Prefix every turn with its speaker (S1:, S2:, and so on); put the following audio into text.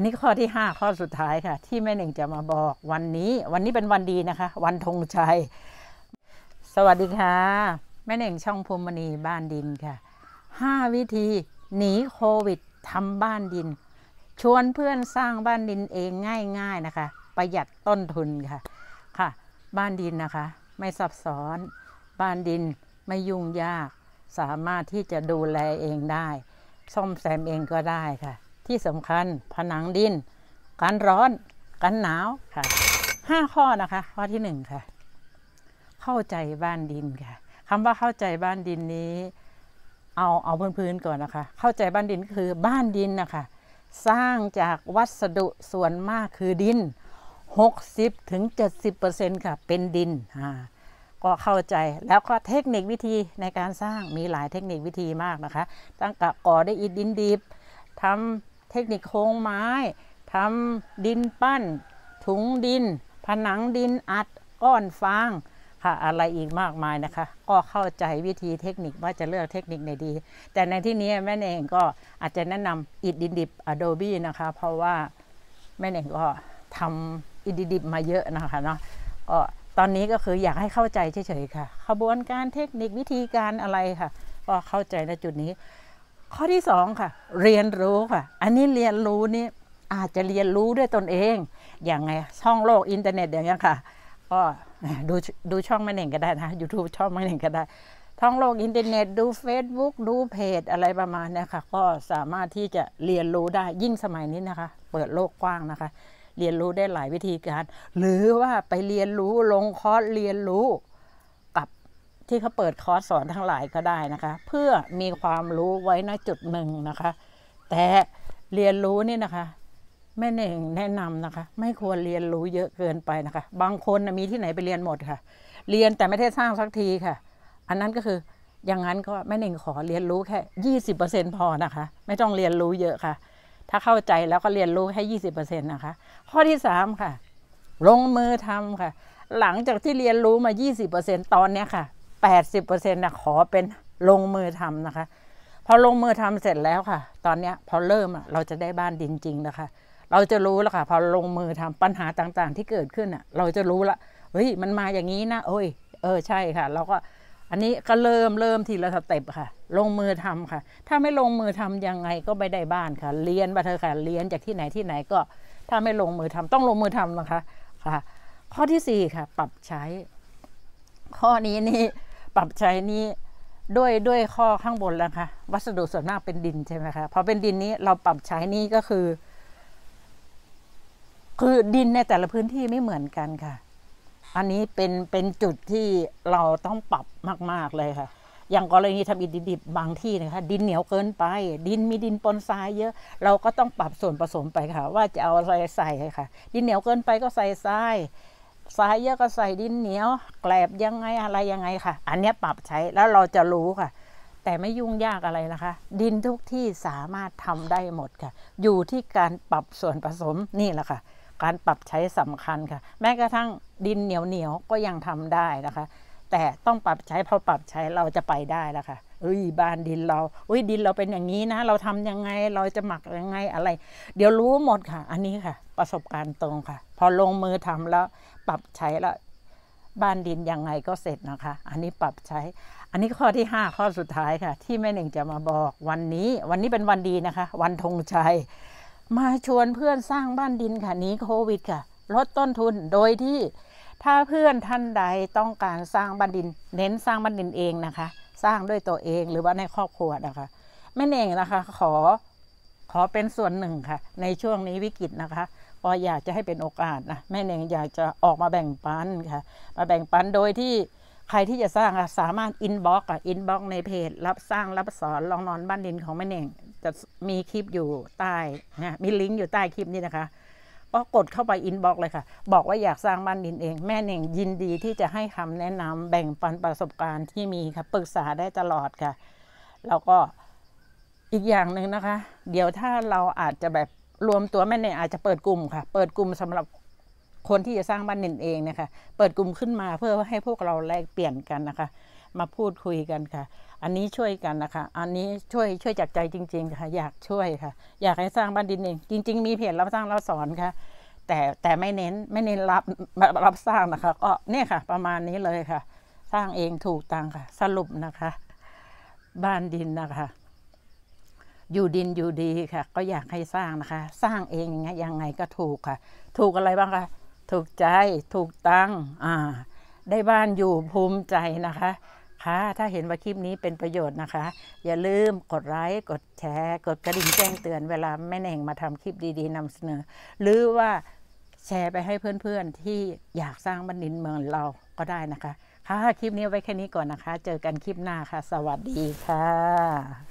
S1: นนี้ข้อที่ 5 ข้อสุดท้ายค่ะ ที่แม่หนึ่งจะมาบอกวันนี้ วันนี้เป็นวันดีนะคะ วันธงชัย สวัสดีค่ะ แม่หนึ่งช่องภูมิมณีบ้านดินค่ะ 5 วิธีหนีโควิดทำบ้านดิน ชวนเพื่อนสร้างบ้านดินเองง่าย ๆนะคะ ประหยัดต้นทุนค่ะค่ะ บ้านดินนะคะ ไม่ซับซ้อนบ้านดินไม่ยุ่งยาก สามารถที่จะดูแลเองได้ซ่อมแซมเองก็ได้ค่ะที่สำคัญผนังดินกันร้อนกันหนาวค่ะห้าข้อนะคะข้อที่หนึ่งค่ะเข้าใจบ้านดินค่ะคำว่าเข้าใจบ้านดินนี้ เอาเอาพื้นๆก่อนนะคะ เข้าใจบ้านดินคือบ้านดินนะคะสร้างจากวัสดุส่วนมากคือดิน60ถึง70%ค่ะเป็นดินอ่าก็เข้าใจแล้วก็เทคนิควิธีในการสร้างมีหลายเทคนิควิธีมากนะคะ ตั้งแต่ก่อได้อิดดินดิบทำเทคนิคโครงไม้ทำดินปั้น ถุงดิน ผนังดินอัดก้อนฟางค่ะ อะไรอีกมากมายนะคะ ก็เข้าใจวิธีเทคนิคว่าจะเลือกเทคนิคไหนดีแต่ในที่นี้แม่เองก็อาจจะแนะนำอิดดินดิบ Adobe นะคะเพราะว่าแม่เองก็ทำอิดดินดิบมาเยอะนะคะเนาะก็ตอนนี้ก็คืออยากให้เข้าใจเฉยๆค่ะขบวนการเทคนิควิธีการอะไรค่ะ ก็เข้าใจในจุดนี้ข้อที่สองค่ะเรียนรู้ค่ะ อันนี้เรียนรู้นี่อาจจะเรียนรู้ด้วยตนเองอย่างไงช่องโลกอินเทอร์เน็ตอย่างเงี้ยค่ะก็ดูดูช่องแม่เน่งก็ได้นะ YouTube ช่องแม่เน่งก็ได้ท่องโลกอินเทอร์เน็ต ดู Facebook ดูเพจอะไรประมาณนี้ค่ะก็สามารถที่จะเรียนรู้ได้ยิ่งสมัยนี้นะคะ เปิดโลกกว้างนะคะ เรียนรู้ได้หลายวิธีการ หรือว่าไปเรียนรู้ลงคอร์สเรียนรู้ที่เขาเปิดคอร์สสอนทั้งหลายก็ได้นะคะ เพื่อมีความรู้ไว้ณจุดหนึ่งนะคะ แต่เรียนรู้นี่นะคะ แม่เน่งแนะนำนะคะ ไม่ควรเรียนรู้เยอะเกินไปนะคะ บางคนมีที่ไหนไปเรียนหมดค่ะ เรียนแต่ไม่ได้สร้างสักทีค่ะ อันนั้นก็คืออย่างนั้นก็แม่เน่งขอเรียนรู้แค่ยี่สิบเปอร์เซ็นพอนะคะ ไม่ต้องเรียนรู้เยอะค่ะ ถ้าเข้าใจแล้วก็เรียนรู้แค่ยี่สิบเปอร์เซ็นตนะคะข้อที่สามค่ะลงมือทำค่ะ หลังจากที่เรียนรู้มายี่สิบเปอร์เซ็นตอนนี้ค่ะ80%นะขอเป็นลงมือทำนะคะพอลงมือทำเสร็จแล้วค่ะ ตอนนี้พอเริ่มเราจะได้บ้านดินจริงนะคะ เราจะรู้แล้วค่ะพอลงมือทำปัญหาต่างๆ ที่เกิดขึ้นอ่ะ เราจะรู้ละเฮ้ยมันมาอย่างนี้นะโอ้ย เออใช่ค่ะเราก็ อันนี้ก็เริ่มเริ่มทีละสเต็ปค่ะ ลงมือทำค่ะ ถ้าไม่ลงมือทำยังไงก็ไม่ได้บ้านค่ะเรียนมาเธอค่ะเรียนจากที่ไหนที่ไหนก็ ถ้าไม่ลงมือทำ ต้องลงมือทำนะคะ ค่ะ ข้อที่สี่ค่ะ ปรับใช้ข้อนี้นี่ปรับใช้นี้ด้วยด้วยข้อข้างบนแล้วค่ะวัสดุส่วนมากเป็นดินใช่ไหมคะพอเป็นดินนี้เราปรับใช้นี้ก็คือ คือดินในแต่ละพื้นที่ไม่เหมือนกันค่ะ อันนี้เป็นเป็นจุดที่เราต้องปรับมาก ๆเลยค่ะ อย่างกรณีทำอิฐดิบบางที่นะคะ ดินเหนียวเกินไป ดินมีดินปนทรายเยอะ เราก็ต้องปรับส่วนผสมไปค่ะ ว่าจะเอาอะไรใส่ค่ะ ดินเหนียวเกินไปก็ใส่ทรายสายเยอะก็ใส่ดินเหนียวแกลบยังไงอะไรยังไงค่ะ อันนี้ปรับใช้แล้วเราจะรู้ค่ะ แต่ไม่ยุ่งยากอะไรนะคะดินทุกที่สามารถทำได้หมดค่ะ อยู่ที่การปรับส่วนผสมนี่แหละค่ะการปรับใช้สำคัญค่ะ แม้กระทั่งดินเหนียวเหนียวก็ยังทำได้นะคะแต่ต้องปรับใช้พอปรับใช้เราจะไปได้แล้วค่ะเอ้ยบ้านดินเราเอ้ยดินเราเป็นอย่างนี้นะ เราทำยังไงเราจะหมักยังไงอะไร เดี๋ยวรู้หมดค่ะ อันนี้ค่ะ ประสบการณ์ตรงค่ะ พอลงมือทำแล้ว ปรับใช้แล้วบ้านดินยังไงก็เสร็จนะคะ อันนี้ปรับใช้ อันนี้ข้อที่5ข้อสุดท้ายค่ะ ที่แม่หนึ่งจะมาบอกวันนี้ วันนี้เป็นวันดีนะคะ วันธงชัยมาชวนเพื่อนสร้างบ้านดินค่ะนี้โควิดค่ะลดต้นทุนโดยที่ถ้าเพื่อนท่านใดต้องการสร้างบ้านดิน เน้นสร้างบ้านดินเองนะคะ สร้างด้วยตัวเองหรือว่าในครอบครัวนะคะแม่เองนะคะขอขอเป็นส่วนหนึ่งค่ะ ในช่วงนี้วิกฤตนะคะก็อยากจะให้เป็นโอกาสนะแม่เองอยากจะออกมาแบ่งปันค่ะ มาแบ่งปันโดยที่ใครที่จะสร้างสามารถอินบ็อกอ่ะอินบ็อกในเพจ รับสร้างรับสอนลองนอนบ้านดินของแม่เน่งจะมีคลิปอยู่ใต้นะมีลิงก์อยู่ใต้คลิปนี้นะคะก็กดเข้าไปอินบ็อกเลยค่ะ บอกว่าอยากสร้างบ้านดินเอง แม่เน่งยินดีที่จะให้คำแนะนำแบ่งปันประสบการณ์ที่มีค่ะปรึกษาได้ตลอดค่ะแล้วก็อีกอย่างหนึ่งนะคะ เดี๋ยวถ้าเราอาจจะแบบรวมตัวแม่เน่งอาจจะเปิดกลุ่มค่ะ เปิดกลุ่มสำหรับคนที่จะสร้างบ้านดินเองนะคะ เปิดกลุ่มขึ้นมาเพื่อให้พวกเราแลกเปลี่ยนกันนะคะมาพูดคุยกันค่ะ อันนี้ช่วยกันนะคะ อันนี้ช่วยช่วยจากใจจริง ๆค่ะ อยากช่วยค่ะ อยากให้สร้างบ้านดินเอง จริงๆมีเพจรับสร้างรับสอนค่ะ แต่แต่ไม่เน้นไม่เน้นรับรับสร้างนะคะก็เนี่ยค่ะ ประมาณนี้เลยค่ะ สร้างเองถูกตังค่ะ สรุปนะคะ บ้านดินนะคะ อยู่ดินอยู่ดีค่ะ ก็อยากให้สร้างนะคะ สร้างเองยังไงก็ถูกค่ะ ถูกอะไรบ้างคะถูกใจถูกตังอ่า ได้บ้านอยู่ภูมิใจนะคะค่ะถ้าเห็นว่าคลิปนี้เป็นประโยชน์นะคะ อย่าลืมกดไลค์กดแชร์ กดกระดิ่งแจ้งเตือนเวลาแม่หน่งมาทำคลิปดีๆนำเสนอ หรือว่าแชร์ไปให้เพื่อนๆที่อยากสร้างบ้านดินเมืองเราก็ได้นะคะค่ะคลิปนี้ไว้แค่นี้ก่อนนะคะ เจอกันคลิปหน้าค่ะ สวัสดีค่ะ